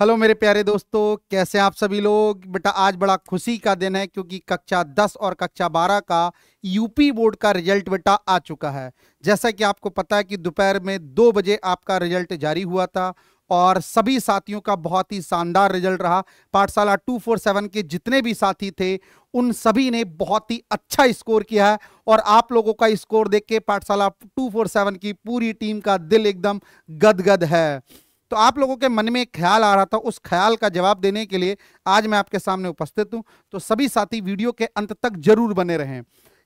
hello मेरे प्यारे दोस्तों कैसे आप सभी लोग बेटा आज बड़ा खुशी का दिन है क्योंकि कक्षा 10 और कक्षा 12 का यूपी बोर्ड का रिजल्ट बेटा आ चुका है जैसा कि आपको पता है कि दोपहर में दो बजे आपका रिजल्ट जारी हुआ था और सभी साथियों का बहुत ही शानदार रिजल्ट रहा पाठशाला 247 के जितने भी साथी थे उन सभी ने बहुत ही अच्छा स्कोर किया है और आप लोगों का स्कोर देख के पाठशाला टू की पूरी टीम का दिल एकदम गदगद है तो आप लोगों के मन में एक ख्याल आ रहा था उस ख्याल का जवाब देने के लिए आज मैं आपके सामने उपस्थित हूं तो सभी साथी वीडियो के अंत तक जरूर बने रहें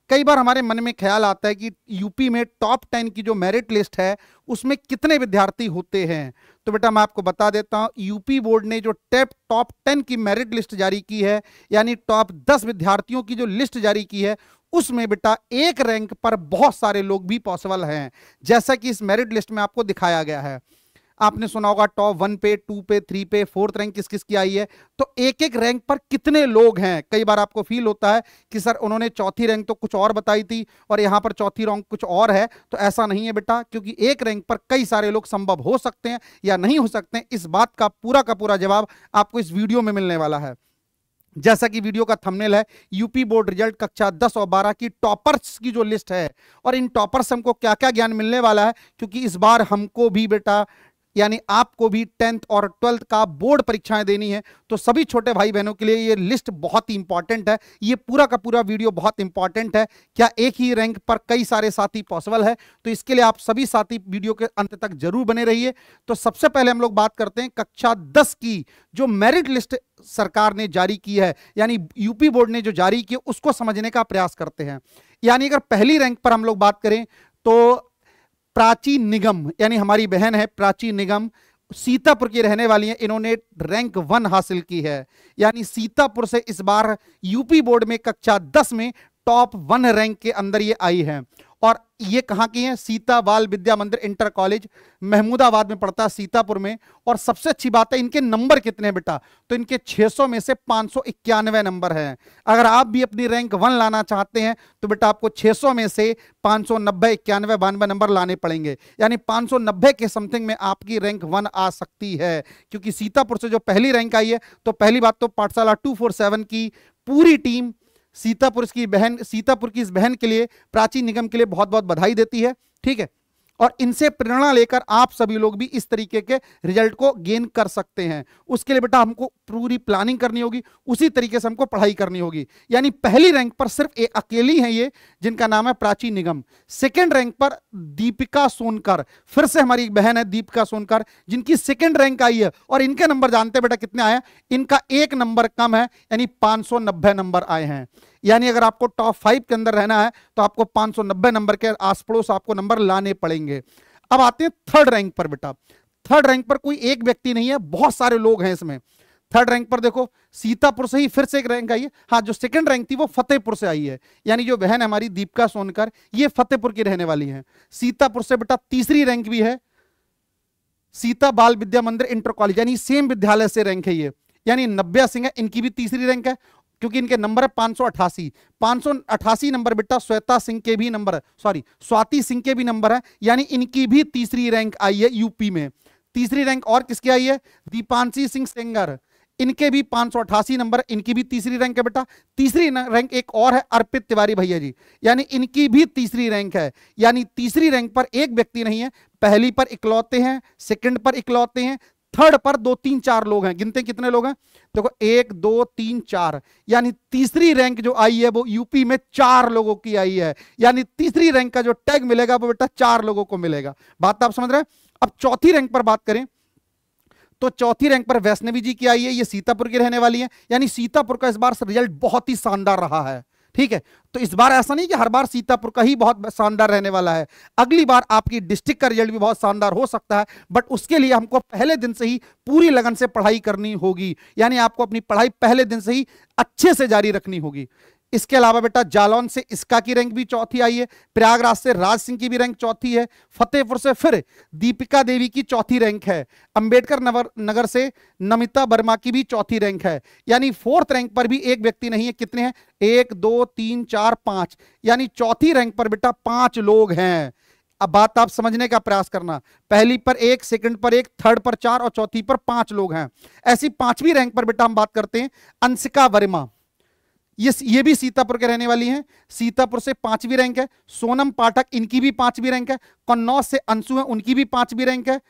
कई बार हमारे मन में ख्याल आता है कि यूपी में टॉप टेन की जो मेरिट लिस्ट है उसमें कितने विद्यार्थी होते हैं तो बेटा मैं आपको बता देता हूं यूपी बोर्ड ने जो टेप टॉप टेन की मेरिट लिस्ट जारी की है यानी टॉप दस विद्यार्थियों की जो लिस्ट जारी की है उसमें बेटा एक रैंक पर बहुत सारे लोग भी पॉसिबल हैं जैसा कि इस मेरिट लिस्ट में आपको दिखाया गया है आपने सुना होगा टॉप वन पे टू पे थ्री पे फोर्थ रैंक किस किस की आई है तो एक एक रैंक पर कितने लोग हैं कई बार आपको फील होता है कि सर उन्होंने चौथी रैंक तो कुछ और बताई थी और यहाँ पर चौथी रैंक कुछ और है तो ऐसा नहीं है बेटा क्योंकि एक रैंक पर कई सारे लोग संभव हो सकते हैं या नहीं हो सकते इस बात का पूरा का पूरा जवाब आपको इस वीडियो में मिलने वाला है जैसा कि वीडियो का थंबनेल है यूपी बोर्ड रिजल्ट कक्षा 10 और 12 की टॉपर्स की जो लिस्ट है और इन टॉपर्स हमको क्या क्या ज्ञान मिलने वाला है क्योंकि इस बार हमको भी बेटा यानी आपको भी टेंथ और ट्वेल्थ का बोर्ड परीक्षाएं देनी है तो सभी छोटे भाई बहनों के लिए ये लिस्ट बहुत ही इंपॉर्टेंट है ये पूरा का पूरा वीडियो बहुत इंपॉर्टेंट है क्या एक ही रैंक पर कई सारे साथी पॉसिबल है तो इसके लिए आप सभी साथी वीडियो के अंत तक जरूर बने रहिए तो सबसे पहले हम लोग बात करते हैं कक्षा दस की जो मेरिट लिस्ट सरकार ने जारी की है यानी यूपी बोर्ड ने जो जारी की उसको समझने का प्रयास करते हैं यानी अगर पहली रैंक पर हम लोग बात करें तो प्राची निगम यानी हमारी बहन है प्राची निगम सीतापुर की रहने वाली है इन्होंने रैंक वन हासिल की है यानी सीतापुर से इस बार यूपी बोर्ड में कक्षा दस में टॉप वन रैंक के अंदर ये आई है और ये कहाँ की हैं सीता बाल विद्या मंदिर इंटर कॉलेज महमूदाबाद में पड़ता है सीतापुर में और सबसे अच्छी बात है इनके नंबर कितने बेटा तो इनके 600 में से पाँच नंबर हैं अगर आप भी अपनी रैंक वन लाना चाहते हैं तो बेटा आपको 600 में से पाँच सौ नब्बे इक्यानवे बानवे नंबर लाने पड़ेंगे यानी 590 के समथिंग में आपकी रैंक वन आ सकती है क्योंकि सीतापुर से जो पहली रैंक आई है तो पहली बात तो पाठशाला टू की पूरी टीम सीतापुर की बहन सीतापुर की इस बहन के लिए प्राची निगम के लिए बहुत बहुत बधाई देती है ठीक है और इनसे प्रेरणा लेकर आप सभी लोग भी इस तरीके के रिजल्ट को गेन कर सकते हैं उसके लिए बेटा हमको पूरी प्लानिंग करनी होगी उसी तरीके से हमको पढ़ाई करनी होगी यानी पहली रैंक पर सिर्फ एक अकेली है ये जिनका नाम है प्राची निगम सेकेंड रैंक पर दीपिका सोनकर फिर से हमारी एक बहन है दीपिका सोनकर जिनकी सेकेंड रैंक आई है और इनके नंबर जानते बेटा कितने आए इनका एक नंबर कम है यानी पांच नंबर आए हैं यानी अगर आपको टॉप फाइव के अंदर रहना है तो आपको 590 नंबर के आस पड़ोस आपको नंबर लाने पड़ेंगे अब आते हैं थर्ड रैंक पर बेटा थर्ड रैंक पर कोई एक व्यक्ति नहीं है बहुत सारे लोग हैं इसमें थर्ड रैंक पर देखो सीतापुर से ही फिर से एक रैंक आई है हाँ जो सेकंड रैंक थी वो फतेहपुर से आई है यानी जो बहन हमारी दीपिका सोनकर ये फतेहपुर की रहने वाली है सीतापुर से बेटा तीसरी रैंक भी है सीता बाल विद्या मंदिर इंटर कॉलेज यानी सेम विद्यालय से रैंक है ये यानी नब्या सिंह है इनकी भी तीसरी रैंक है क्योंकि इनके नंबर है पांच सौ अठासी पांच सौ अठासी नंबर बेटा श्वेता सिंह के भी नंबर है सॉरी स्वाति सिंह के भी नंबर है यानी इनकी भी तीसरी रैंक आई है यूपी में तीसरी रैंक और किसकी आई है दीपांशी सिंह सेंगर इनके भी पांच सौ अठासी नंबर इनकी भी तीसरी रैंक है बेटा तीसरी रैंक एक और है अर्पित तिवारी भैया जी यानी इनकी भी तीसरी रैंक है यानी तीसरी रैंक पर एक व्यक्ति नहीं है पहली पर इकलौते हैं सेकंड पर इकलौते हैं थर्ड पर दो तीन चार लोग हैं गिनते कितने लोग हैं देखो तो एक दो तीन चार यानी तीसरी रैंक जो आई है वो यूपी में चार लोगों की आई है यानी तीसरी रैंक का जो टैग मिलेगा वो बेटा चार लोगों को मिलेगा बात आप समझ रहे हैं अब चौथी रैंक पर बात करें तो चौथी रैंक पर वैष्णवी जी की आई है ये सीतापुर की रहने वाली है यानी सीतापुर का इस बार रिजल्ट बहुत ही शानदार रहा है ठीक है तो इस बार ऐसा नहीं कि हर बार सीतापुर का ही बहुत शानदार रहने वाला है अगली बार आपकी डिस्ट्रिक्ट का रिजल्ट भी बहुत शानदार हो सकता है बट उसके लिए हमको पहले दिन से ही पूरी लगन से पढ़ाई करनी होगी यानी आपको अपनी पढ़ाई पहले दिन से ही अच्छे से जारी रखनी होगी इसके अलावा बेटा जालौन से इसका की रैंक भी चौथी आई है प्रयागराज से राज सिंह की भी रैंक चौथी है फतेहपुर से फिर दीपिका देवी की चौथी रैंक है अंबेडकर नगर नगर से नमिता वर्मा की भी चौथी रैंक है यानी फोर्थ रैंक पर भी एक व्यक्ति नहीं है कितने हैं एक दो तीन चार पांच यानी चौथी रैंक पर बेटा पांच लोग हैं अब बात आप समझने का प्रयास करना पहली पर एक सेकंड पर एक थर्ड पर चार और चौथी पर पांच लोग हैं ऐसी पांचवी रैंक पर बेटा हम बात करते हैं अंशिका वर्मा ये ये भी सीतापुर के रहने वाली हैं सीतापुर से पांचवी रैंक है सोनम पाठक इनकी भी पांचवी रैंक है कन्नौज से अंशु है उनकी भी पांचवी रैंक है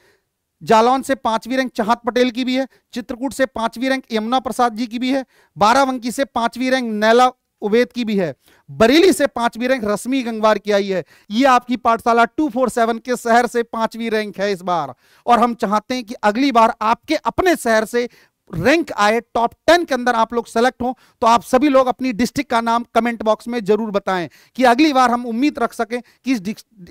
जालौन से पांचवी रैंक चाहत पटेल की भी है चित्रकूट से पांचवी रैंक यमुना प्रसाद जी की भी है बाराबंकी से पांचवी रैंक नैला उबेद की भी है बरेली से पांचवी रैंक रश्मि गंगवार की आई है ये आपकी पाठशाला 247 के शहर से पांचवी रैंक है इस बार और हम चाहते हैं कि अगली बार आपके अपने शहर से रैंक आए टॉप टेन के अंदर आप लोग सेलेक्ट हो तो आप सभी लोग अपनी डिस्ट्रिक्ट का नाम कमेंट बॉक्स में जरूर बताएं कि अगली बार हम उम्मीद रख सकें कि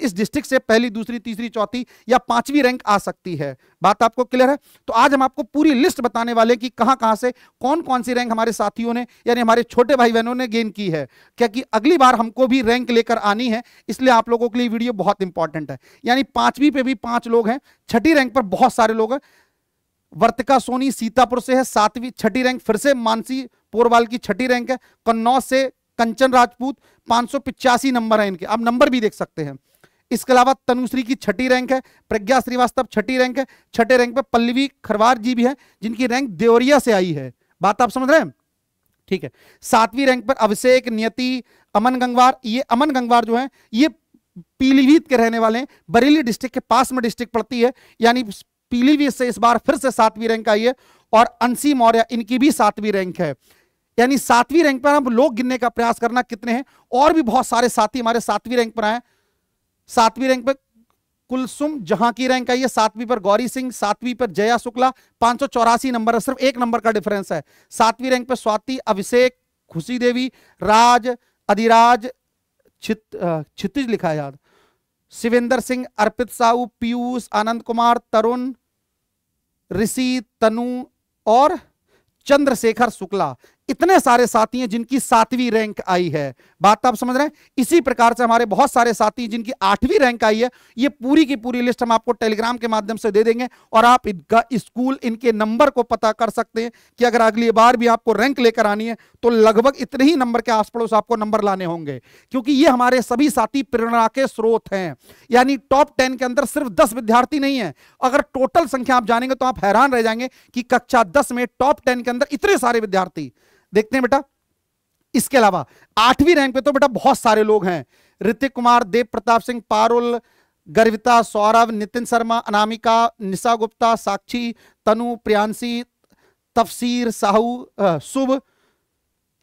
इस डिस्ट्रिक्ट से पहली दूसरी तीसरी चौथी या पांचवी रैंक आ सकती है बात आपको क्लियर है तो आज हम आपको पूरी लिस्ट बताने वाले कि कहां कहां से कौन कौन सी रैंक हमारे साथियों ने यानी हमारे छोटे भाई बहनों ने गेन की है क्योंकि अगली बार हमको भी रैंक लेकर आनी है इसलिए आप लोगों के लिए वीडियो बहुत इंपॉर्टेंट है यानी पांचवी पे भी पांच लोग हैं छठी रैंक पर बहुत सारे लोग हैं वर्तिका सोनी सीतापुर से है सातवीं छठी रैंक फिर से मानसी पोरवाल की छठी रैंक है कन्नौज से कंचन राजपूत पांच नंबर है इनके आप नंबर भी देख सकते हैं इसके अलावा तनुश्री की छठी रैंक है प्रज्ञा श्रीवास्तव छठी रैंक है छठे रैंक पे पल्लवी खरवार जी भी है जिनकी रैंक देवरिया से आई है बात आप समझ रहे हैं ठीक है सातवीं रैंक पर अभिषेक नियति अमन गंगवार ये अमन गंगवार जो है ये पीलीभीत के रहने वाले हैं बरेली डिस्ट्रिक्ट के पास में डिस्ट्रिक्ट पड़ती है यानी पीलीभीत से इस बार फिर से सातवीं रैंक आई है और अंशी मौर्य इनकी भी सातवीं रैंक है यानी सातवीं रैंक पर हम लोग गिनने का प्रयास करना कितने हैं और भी बहुत सारे साथी हमारे सातवीं रैंक पर आए सातवीं रैंक पर कुलसुम जहां की रैंक आई है सातवीं पर गौरी सिंह सातवीं पर जया शुक्ला पांच नंबर है सिर्फ एक नंबर का डिफरेंस है सातवीं रैंक पर स्वाति अभिषेक खुशी देवी राज अधिराज छित छितिज लिखा है याद शिवेंद्र सिंह अर्पित साहू पीयूष आनंद कुमार तरुण ऋषि तनु और चंद्रशेखर शुक्ला इतने सारे साथी हैं जिनकी सातवीं रैंक आई है बात तो आप समझ रहे हैं इसी प्रकार से हमारे बहुत सारे साथी हैं जिनकी आठवीं रैंक आई है ये पूरी की पूरी लिस्ट हम आपको टेलीग्राम के माध्यम से दे देंगे और आप इनका स्कूल इनके नंबर को पता कर सकते हैं कि अगर अगली बार भी आपको रैंक लेकर आनी है तो लगभग इतने ही नंबर के आस पड़ोस आपको नंबर लाने होंगे क्योंकि ये हमारे सभी साथी प्रेरणा के स्रोत हैं यानी टॉप टेन के अंदर सिर्फ दस विद्यार्थी नहीं है अगर टोटल संख्या आप जानेंगे तो आप हैरान रह जाएंगे कि कक्षा दस में टॉप टेन के अंदर इतने सारे विद्यार्थी देखते हैं बेटा इसके अलावा आठवीं रैंक पे तो बेटा बहुत सारे लोग हैं ऋतिक कुमार देव प्रताप सिंह पारुल गर्विता सौरभ नितिन शर्मा अनामिका निशा गुप्ता साक्षी तनु प्रियांशी तफसीर साहू शुभ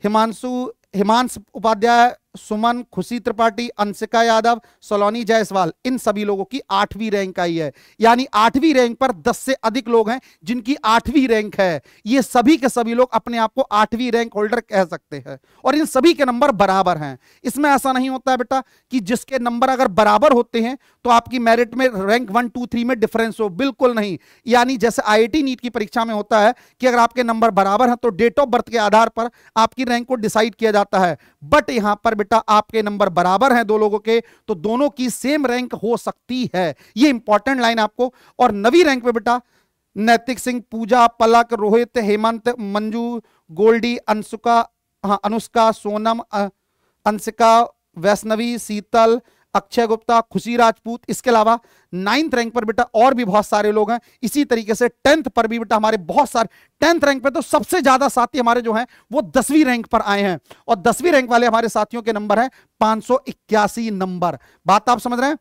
हिमांशु हिमांश उपाध्याय सुमन खुशी त्रिपाठी अंशिका यादव सोलोनी जायसवाल इन सभी लोगों की आठवीं रैंक आई है यानी आठवीं रैंक पर दस से अधिक लोग हैं जिनकी आठवीं रैंक है ये सभी के सभी लोग अपने आप को आठवीं रैंक होल्डर कह सकते हैं और इन सभी के नंबर बराबर हैं इसमें ऐसा नहीं होता है बेटा कि जिसके नंबर अगर बराबर होते हैं तो आपकी मेरिट में रैंक वन टू थ्री में डिफरेंस हो बिल्कुल नहीं यानी जैसे आई नीट की परीक्षा में होता है कि अगर आपके नंबर बराबर है तो डेट ऑफ बर्थ के आधार पर आपकी रैंक को डिसाइड किया जाता है बट यहां पर बेटा आपके नंबर बराबर हैं दो लोगों के तो दोनों की सेम रैंक हो सकती है ये इंपॉर्टेंट लाइन आपको और नवी रैंक पे बेटा नैतिक सिंह पूजा पलक रोहित हेमंत मंजू गोल्डी अंशुका हाँ अनुष्का सोनम अंशिका वैष्णवी शीतल अक्षय गुप्ता खुशी राजपूत इसके अलावा नाइन्थ रैंक पर बेटा और भी बहुत सारे लोग हैं इसी तरीके से टेंथ पर भी बेटा हमारे बहुत सारे टेंथ रैंक पर तो सबसे ज्यादा साथी हमारे जो हैं वो दसवीं रैंक पर आए हैं और दसवीं रैंक वाले हमारे साथियों के नंबर है पांच नंबर बात आप समझ रहे हैं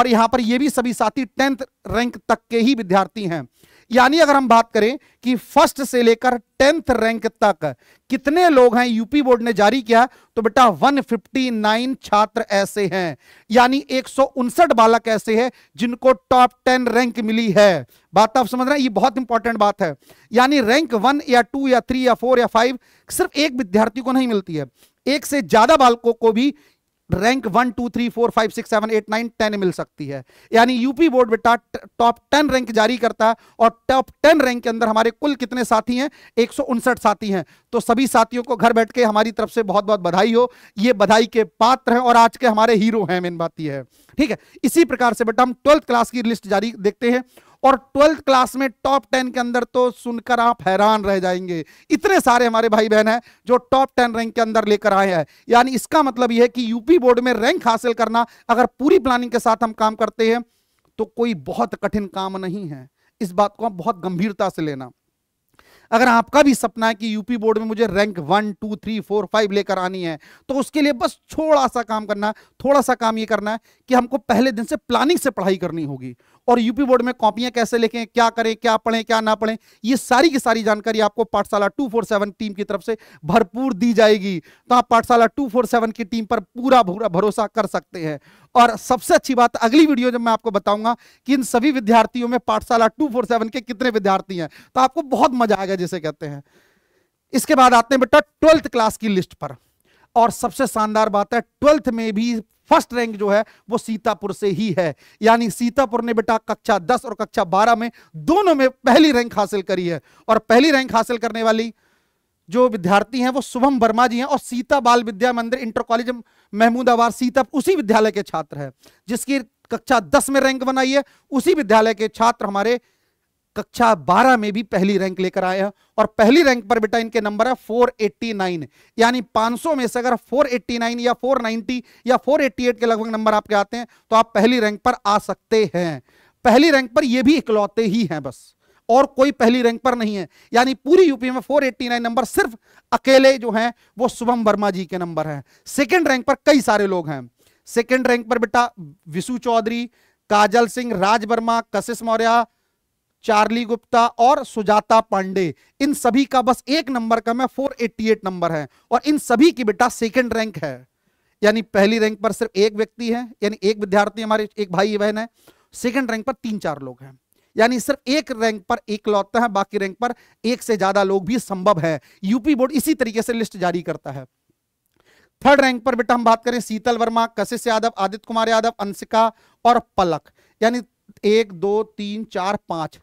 और यहां पर ये भी सभी साथी टेंथ रैंक तक के ही विद्यार्थी हैं यानी अगर हम बात करें कि फर्स्ट से लेकर टेंथ रैंक तक कितने लोग हैं यूपी बोर्ड ने जारी किया तो बेटा 159 छात्र ऐसे हैं यानी एक बालक ऐसे हैं जिनको टॉप 10 रैंक मिली है बात आप समझ रहे हैं ये बहुत इंपॉर्टेंट बात है यानी रैंक वन या टू या थ्री या फोर या फाइव सिर्फ एक विद्यार्थी को नहीं मिलती है एक से ज्यादा बालकों को भी rank one two three four five six seven eight nine ten मिल सकती है यानी यूपी बोर्ड बेटा टॉप टेन रैंक जारी करता है और टॉप टेन रैंक के अंदर हमारे कुल कितने साथी हैं एक सौ उनसठ साथी हैं तो सभी साथियों को घर बैठ के हमारी तरफ से बहुत बहुत बधाई हो ये बधाई के पात्र हैं और आज के हमारे हीरो हैं मेन बात यह है ठीक है इसी प्रकार से बेटा हम ट्वेल्थ क्लास की लिस्ट जारी देखते हैं और ट्वेल्थ क्लास में टॉप टेन के अंदर तो सुनकर आप हैरान रह जाएंगे इतने सारे हमारे भाई बहन हैं जो टॉप टेन रैंक के अंदर लेकर आए हैं यानी इसका मतलब यह है कि यूपी बोर्ड में रैंक हासिल करना अगर पूरी प्लानिंग के साथ हम काम करते हैं तो कोई बहुत कठिन काम नहीं है इस बात को आप बहुत गंभीरता से लेना अगर आपका भी सपना है कि यूपी बोर्ड में मुझे rank one two three four five लेकर आनी है तो उसके लिए बस थोड़ा सा काम करना है थोड़ा सा काम ये करना है कि हमको पहले दिन से प्लानिंग से पढ़ाई करनी होगी और यूपी बोर्ड में कॉपियां कैसे लिखें क्या करें क्या पढ़ें क्या ना पढ़ें ये सारी की सारी जानकारी आपको पाठशाला टू फोर सेवन टीम की तरफ से भरपूर दी जाएगी तो आप पाठशाला टू फोर सेवन की टीम पर पूरा भरोसा कर सकते हैं और सबसे अच्छी बात अगली वीडियो जब मैं आपको बताऊंगा कि इन सभी विद्यार्थियों में पाठशाला टू फोर सेवन के कितने विद्यार्थी हैं तो आपको बहुत मजा आएगा जिसे कहते हैं इसके बाद आते हैं बेटा ट्वेल्थ क्लास की लिस्ट पर और सबसे शानदार बात है ट्वेल्थ में भी फर्स्ट रैंक जो है वो सीतापुर से ही है यानी सीतापुर ने बेटा कक्षा 10 और कक्षा 12 में दोनों में पहली रैंक हासिल करी है और पहली रैंक हासिल करने वाली जो विद्यार्थी हैं वो शुभम वर्मा जी हैं और सीता बाल विद्या मंदिर इंटर कॉलेज महमूदाबाद सीता उसी विद्यालय के छात्र हैं जिसकी कक्षा दस में रैंक बनाई है उसी विद्यालय के छात्र हमारे कक्षा बारह में भी पहली रैंक लेकर आए हैं और पहली रैंक पर बेटा इनके नंबर है 489 यानी 500 में से अगर 489 या 490 या 488 के लगभग नंबर आपके आते हैं तो आप पहली रैंक पर आ सकते हैं पहली रैंक पर ये भी इकलौते ही हैं बस और कोई पहली रैंक पर नहीं है यानी पूरी यूपी में 489 नंबर सिर्फ अकेले जो हैं वो शुभम वर्मा जी के नंबर हैं सेकंड रैंक पर कई सारे लोग हैं सेकंड रैंक पर बेटा विशु चौधरी काजल सिंह राज वर्मा कशिश मौर्य चार्ली गुप्ता और सुजाता पांडे इन सभी का बस एक नंबर का मैं 488 नंबर है और इन सभी की बेटा सेकेंड रैंक है यानी पहली रैंक पर सिर्फ एक व्यक्ति है यानी एक विद्यार्थी हमारे एक भाई बहन है सेकंड रैंक पर तीन चार लोग हैं यानी सिर्फ एक रैंक पर एक लौटता है बाकी रैंक पर एक से ज्यादा लोग भी संभव है यूपी बोर्ड इसी तरीके से लिस्ट जारी करता है थर्ड रैंक पर बेटा हम बात करें शीतल वर्मा कशिश यादव आदित्य कुमार यादव अंशिका और पलक यानी एक दो तीन चार पांच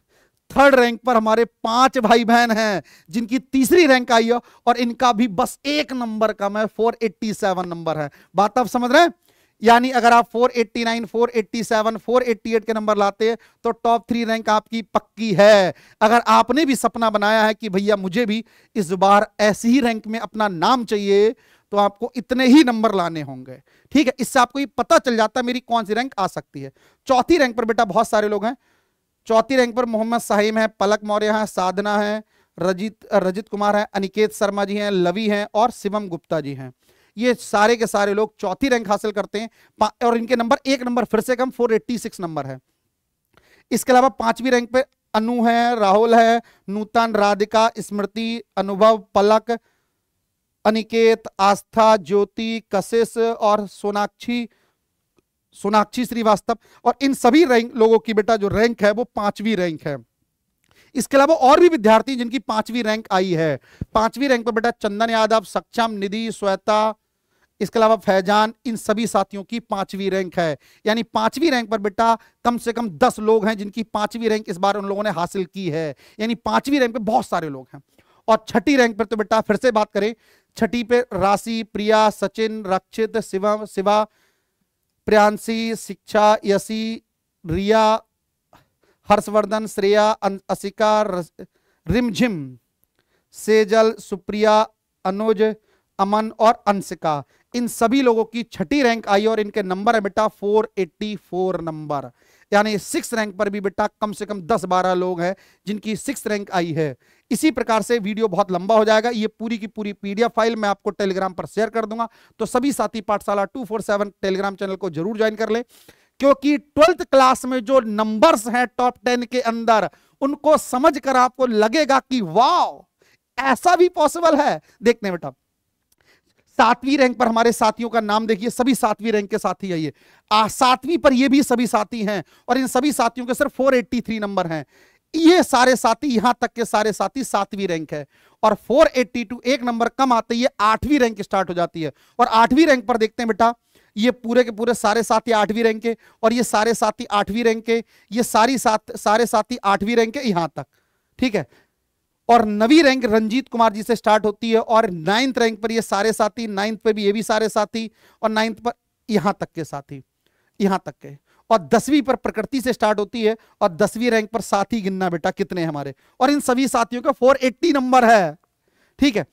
थर्ड रैंक पर हमारे पांच भाई बहन हैं जिनकी तीसरी रैंक आई है और इनका भी बस एक नंबर कम है 487 नंबर है बात आप समझ रहे हैं यानी अगर आप 489, 487, 488 के नंबर लाते हैं तो टॉप थ्री रैंक आपकी पक्की है अगर आपने भी सपना बनाया है कि भैया मुझे भी इस बार ऐसी ही रैंक में अपना नाम चाहिए तो आपको इतने ही नंबर लाने होंगे ठीक है इससे आपको ये पता चल जाता है मेरी कौन सी रैंक आ सकती है चौथी रैंक पर बेटा बहुत सारे लोग हैं चौथी रैंक पर मोहम्मद साहिम है पलक मौर्य है साधना है रजित रजित कुमार है अनिकेत शर्मा जी हैं लवी हैं और शिवम गुप्ता जी हैं ये सारे के सारे लोग चौथी रैंक हासिल करते हैं और इनके नंबर एक नंबर फिर से कम 486 नंबर है इसके अलावा पांचवी रैंक पे अनु है राहुल है नूतन राधिका स्मृति अनुभव पलक अनिकेत आस्था ज्योति कशिश और सोनाक्षी सोनाक्षी श्रीवास्तव और इन सभी रैंक लोगों की बेटा जो रैंक है वो पांचवी रैंक है इसके अलावा और भी विद्यार्थी जिनकी पांचवी रैंक आई है पांचवी रैंक पर बेटा चंदन यादव सक्षम निधि श्वेता इसके अलावा फैजान इन सभी साथियों की पांचवी रैंक है यानी पांचवी रैंक पर बेटा कम से कम दस लोग हैं जिनकी पांचवी रैंक इस बार उन लोगों ने हासिल की है यानी पांचवी रैंक पर बहुत सारे लोग हैं और छठी रैंक पर तो बेटा फिर से बात करें छठी पे राशि प्रिया सचिन रक्षित शिवम शिवा प्रियांशी शिक्षा यशी रिया हर्षवर्धन श्रेया असिका रिमझिम सेजल सुप्रिया अनुज अमन और अंशिका इन सभी लोगों की छठी रैंक आई और इनके नंबर है बेटा 484 नंबर यानी सिक्स रैंक पर भी बेटा कम से कम 10-12 लोग हैं जिनकी सिक्स रैंक आई है इसी प्रकार से वीडियो बहुत लंबा हो जाएगा ये पूरी की पूरी पीडीएफ फाइल मैं आपको टेलीग्राम पर शेयर कर दूंगा तो सभी साथी पाठशाला 247 टेलीग्राम चैनल को जरूर ज्वाइन कर ले क्योंकि ट्वेल्थ क्लास में जो नंबर है टॉप टेन के अंदर उनको समझ कर आपको लगेगा कि वाह ऐसा भी पॉसिबल है देखने बेटा सातवीं रैंक पर हमारे साथियों का नाम देखिए सभी सातवीं रैंक के साथी है ये सातवीं पर ये भी सभी साथी हैं और इन सभी साथियों के सिर्फ 483 नंबर हैं ये सारे साथी यहां तक के सारे साथी सातवीं रैंक है और 482 एक नंबर कम आते ही आठवीं रैंक स्टार्ट हो जाती है और आठवीं रैंक पर देखते हैं बेटा ये पूरे के पूरे सारे साथी आठवीं रैंक के और ये सारे साथी आठवीं रैंक के ये सारी साथ सारे साथी आठवीं रैंक के यहां तक ठीक है और नवी रैंक रंजीत कुमार जी से स्टार्ट होती है और नाइन्थ रैंक पर ये सारे साथी नाइन्थ पर भी ये भी सारे साथी और नाइन्थ पर यहां तक के साथी यहां तक के और दसवीं पर प्रकृति से स्टार्ट होती है और दसवीं रैंक पर साथी गिनना बेटा कितने हमारे और इन सभी साथियों का 480 नंबर है ठीक है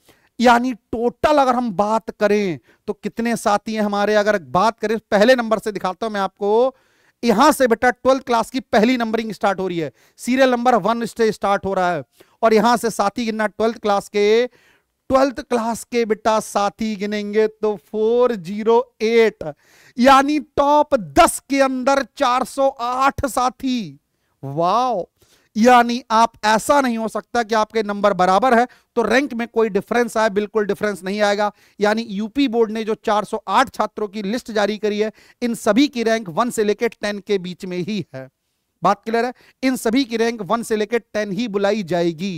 यानी टोटल अगर हम बात करें तो कितने साथी हैं हमारे अगर बात करें पहले नंबर से दिखाता हूं मैं आपको यहां से बेटा ट्वेल्थ क्लास की पहली नंबरिंग स्टार्ट हो रही है सीरियल नंबर वन स्टे स्टार्ट हो रहा है और यहां से साथी गिनना ट्वेल्थ क्लास के ट्वेल्थ क्लास के बेटा साथी गिनेंगे तो फोर जीरो एट यानी टॉप दस के अंदर चार सौ आठ साथी वाओ यानी आप ऐसा नहीं हो सकता कि आपके नंबर बराबर है तो रैंक में कोई डिफरेंस आए बिल्कुल डिफरेंस नहीं आएगा यानी यूपी बोर्ड ने जो 408 छात्रों की लिस्ट जारी करी है इन सभी की रैंक वन से लेकर टेन के बीच में ही है बात क्लियर है इन सभी की रैंक वन से लेकर टेन ही बुलाई जाएगी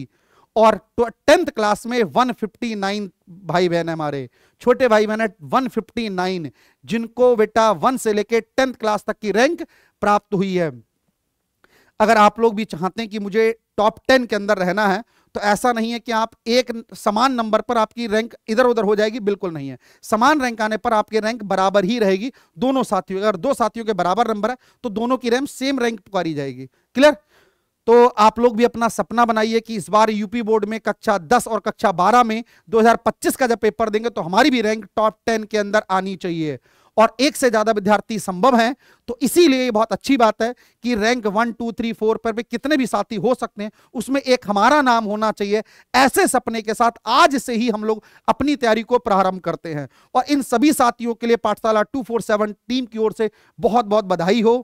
और टेंथ क्लास में 159 भाई बहन है हमारे छोटे भाई बहन है 159 जिनको बेटा वन से लेकर टेंथ क्लास तक की रैंक प्राप्त हुई है अगर आप लोग भी चाहते हैं कि मुझे टॉप टेन के अंदर रहना है तो ऐसा नहीं है कि आप एक समान नंबर पर आपकी रैंक इधर उधर हो जाएगी बिल्कुल नहीं है समान रैंक आने पर आपकी रैंक बराबर ही रहेगी दोनों साथियों अगर दो साथियों के बराबर नंबर है तो दोनों की रैंक सेम रैंक पुकारी जाएगी क्लियर तो आप लोग भी अपना सपना बनाइए कि इस बार यूपी बोर्ड में कक्षा 10 और कक्षा 12 में 2025 का जब पेपर देंगे तो हमारी भी रैंक टॉप 10 के अंदर आनी चाहिए और एक से ज्यादा विद्यार्थी संभव हैं तो इसीलिए बहुत अच्छी बात है कि rank one two three four पर भी कितने भी साथी हो सकते हैं उसमें एक हमारा नाम होना चाहिए ऐसे सपने के साथ आज से ही हम लोग अपनी तैयारी को प्रारंभ करते हैं और इन सभी साथियों के लिए पाठशाला टू टीम की ओर से बहुत बहुत बधाई हो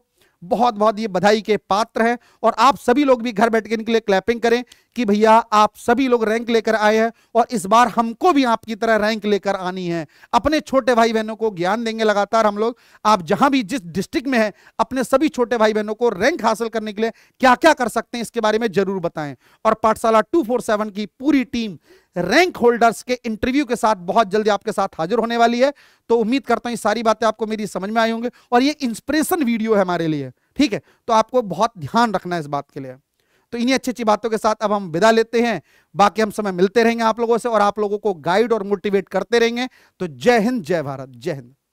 बहुत बहुत ये बधाई के पात्र हैं और आप सभी लोग भी घर बैठ के इनके लिए क्लैपिंग करें कि भैया आप सभी लोग रैंक लेकर आए हैं और इस बार हमको भी आपकी तरह रैंक लेकर आनी है अपने छोटे भाई बहनों को ज्ञान देंगे लगातार हम लोग आप जहां भी जिस डिस्ट्रिक्ट में है अपने सभी छोटे भाई बहनों को रैंक हासिल करने के लिए क्या क्या कर सकते हैं इसके बारे में जरूर बताएं और पाठशाला टू की पूरी टीम रैंक होल्डर्स के इंटरव्यू के साथ बहुत जल्दी आपके साथ हाजिर होने वाली है तो उम्मीद करता हूं ये सारी बातें आपको मेरी समझ में आई होंगी और ये इंस्पिरेशन वीडियो है हमारे लिए ठीक है तो आपको बहुत ध्यान रखना है इस बात के लिए तो इन्हीं अच्छी अच्छी बातों के साथ अब हम विदा लेते हैं बाकी हम समय मिलते रहेंगे आप लोगों से और आप लोगों को गाइड और मोटिवेट करते रहेंगे तो जय हिंद जय भारत जय हिंद